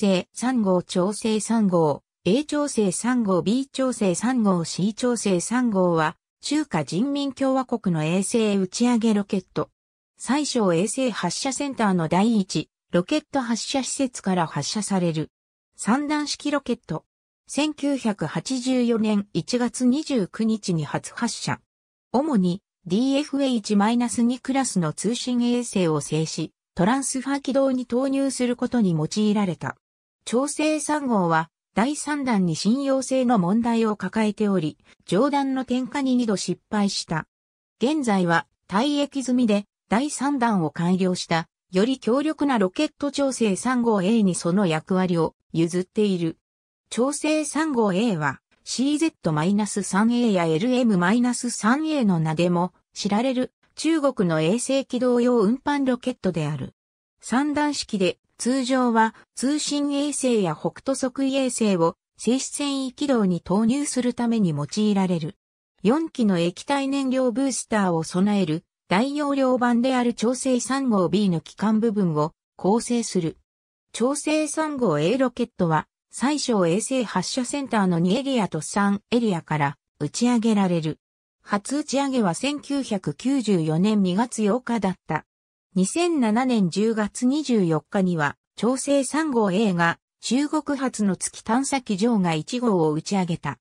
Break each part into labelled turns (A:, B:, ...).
A: 整3号調整3号、A 調整3号 B 調整3号 C 調整3号は、中華人民共和国の衛星打ち上げロケット。最小衛星発射センターの第一、ロケット発射施設から発射される。三段式ロケット。1984年1月29日に初発射。主に DFH-2 クラスの通信衛星を制し、トランスファ軌道に投入することに用いられた。調整3号は第3弾に信用性の問題を抱えており、上段の点火に2度失敗した。現在は退役済みで第3弾を完了した、より強力なロケット調整3号 A にその役割を譲っている。調整3号 A は CZ-3A や LM-3A の名でも知られる中国の衛星軌道用運搬ロケットである。三段式で、通常は通信衛星や北斗測位衛星を静止線域軌道に投入するために用いられる。4機の液体燃料ブースターを備える大容量版である調整3号 B の機関部分を構成する。調整3号 A ロケットは最小衛星発射センターの2エリアと3エリアから打ち上げられる。初打ち上げは1994年2月8日だった。2007年10月24日には、長征3号 A が中国発の月探査機場が1号を打ち上げた。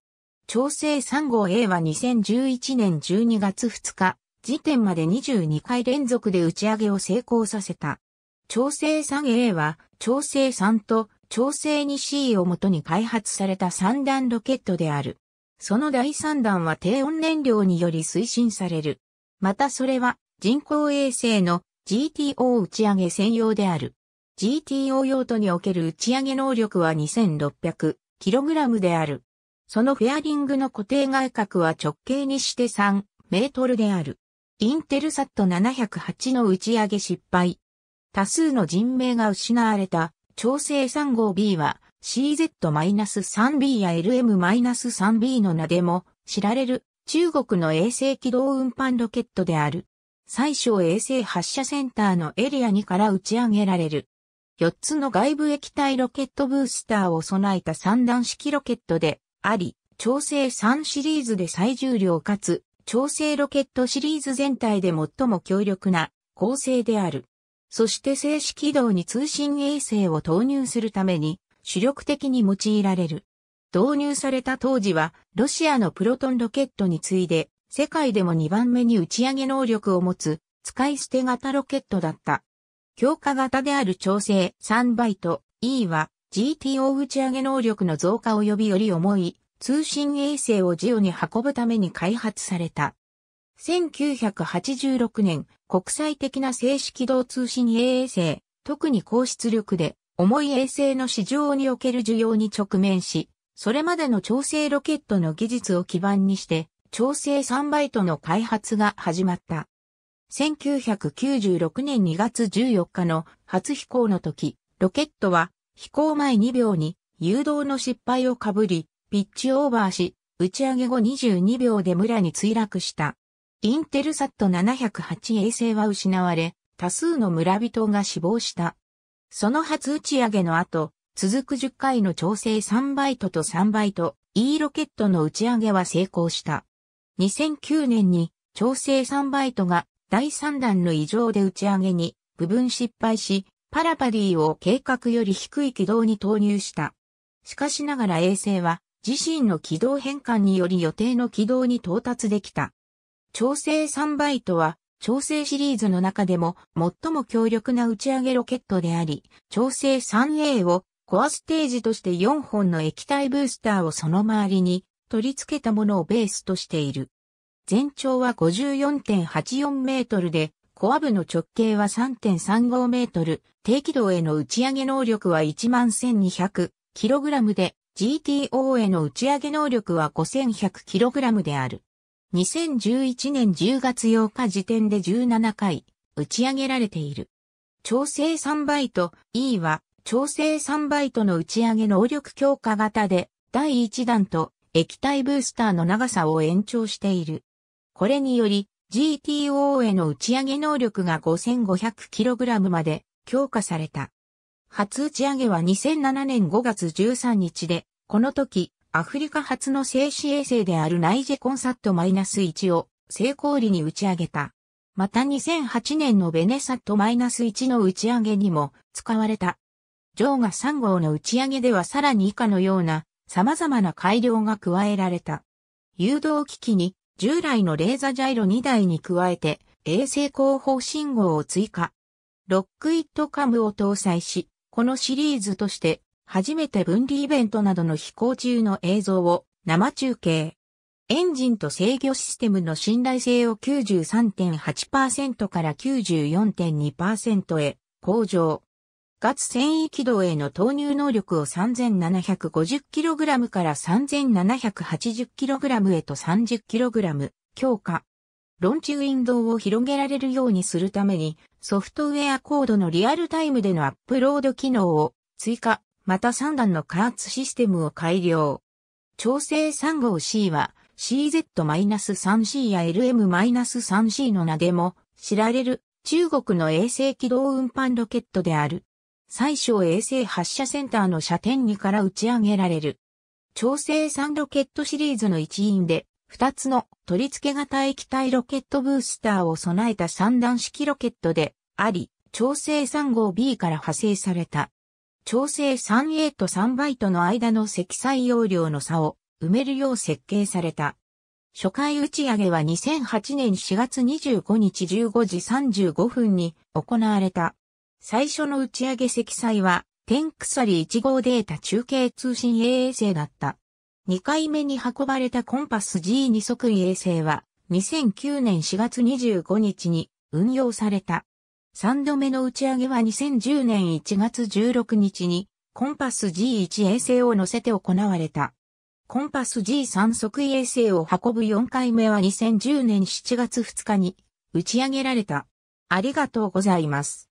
A: 長征3号 A は2011年12月2日、時点まで22回連続で打ち上げを成功させた。調整 3A は、調整3と調整 2C をもとに開発された3段ロケットである。その第3段は低温燃料により推進される。またそれは人工衛星の GTO 打ち上げ専用である。GTO 用途における打ち上げ能力は 2600kg である。そのフェアリングの固定外角は直径にして3メートルである。インテルサット708の打ち上げ失敗。多数の人命が失われた調整3号 B は CZ-3B や LM-3B の名でも知られる中国の衛星軌道運搬ロケットである。最小衛星発射センターのエリア2から打ち上げられる。4つの外部液体ロケットブースターを備えた3段式ロケットであり、調整3シリーズで最重量かつ、調整ロケットシリーズ全体で最も強力な構成である。そして静止軌道に通信衛星を投入するために主力的に用いられる。導入された当時はロシアのプロトンロケットに次いで世界でも2番目に打ち上げ能力を持つ、使い捨て型ロケットだった。強化型である調整3バイト E は GTO 打ち上げ能力の増加及びより重い通信衛星をジオに運ぶために開発された。1986年、国際的な静止軌道通信衛星、特に高出力で重い衛星の市場における需要に直面し、それまでの調整ロケットの技術を基盤にして、調整3バイトの開発が始まった。1996年2月14日の初飛行の時、ロケットは飛行前2秒に誘導の失敗をかぶり、ピッチオーバーし、打ち上げ後22秒で村に墜落した。インテルサット708衛星は失われ、多数の村人が死亡した。その初打ち上げの後、続く10回の調整3バイトと3バイト、E ロケットの打ち上げは成功した。2009年に調整3バイトが第3弾の異常で打ち上げに部分失敗し、パラパディを計画より低い軌道に投入した。しかしながら衛星は自身の軌道変換により予定の軌道に到達できた。調整3バイトは調整シリーズの中でも最も強力な打ち上げロケットであり、調整 3A をコアステージとして4本の液体ブースターをその周りに取り付けたものをベースとしている。全長は54.84メートルで、コア部の直径は3.35メートル、低軌道への打ち上げ能力は1 1 2 0 0ラムで、GTO への打ち上げ能力は5 1 0 0ラムである。2011年10月8日時点で17回打ち上げられている。調整3バイト E は調整3バイトの打ち上げ能力強化型で第1弾と液体ブースターの長さを延長している。これにより GTO への打ち上げ能力が 5500kg まで強化された。初打ち上げは2007年5月13日で、この時、アフリカ初の静止衛星であるナイジェコンサット -1 を成功裏に打ち上げた。また2008年のベネサット -1 の打ち上げにも使われた。ジョーガ3号の打ち上げではさらに以下のような様々な改良が加えられた。誘導機器に従来のレーザージャイロ2台に加えて、衛星広報信号を追加。ロックイットカムを搭載し、このシリーズとして、初めて分離イベントなどの飛行中の映像を生中継。エンジンと制御システムの信頼性を93.8%から94.2%へ向上。月繊維軌道への投入能力を 3750kg から 3780kg へと 30kg 強化。ロンチウィンドウを広げられるようにするためにソフトウェアコードのリアルタイムでのアップロード機能を追加、また3段の加圧システムを改良。調整3号 C は CZ-3C や LM-3C の名でも知られる中国の衛星軌道運搬ロケットである。最小衛星発射センターの射点2から打ち上げられる。調整3ロケットシリーズの一員で、2つの取り付け型液体ロケットブースターを備えた3段式ロケットであり、調整3号 B から派生された。調整 3A と3バイトの間の積載容量の差を埋めるよう設計された。初回打ち上げは2008年4月25日15時35分に行われた。最初の打ち上げ積載は、天鎖1号データ中継通信衛星だった。2回目に運ばれたコンパス G2 即位衛星は、2009年4月25日に運用された。3度目の打ち上げは2010年1月16日に、コンパス G1 衛星を乗せて行われた。コンパス G3 即位衛星を運ぶ4回目は2010年7月2日に打ち上げられた。ありがとうございます。